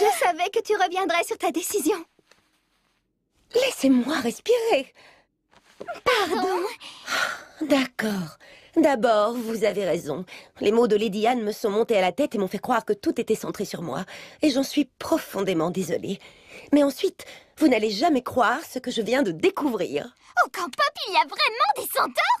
Je savais que tu reviendrais sur ta décision. Laissez-moi respirer. Pardon oh. ah, D'accord. D'abord, vous avez raison. Les mots de Lady Anne me sont montés à la tête et m'ont fait croire que tout était centré sur moi. Et j'en suis profondément désolée. Mais ensuite, vous n'allez jamais croire ce que je viens de découvrir. Au camp-pop, il y a vraiment des centaures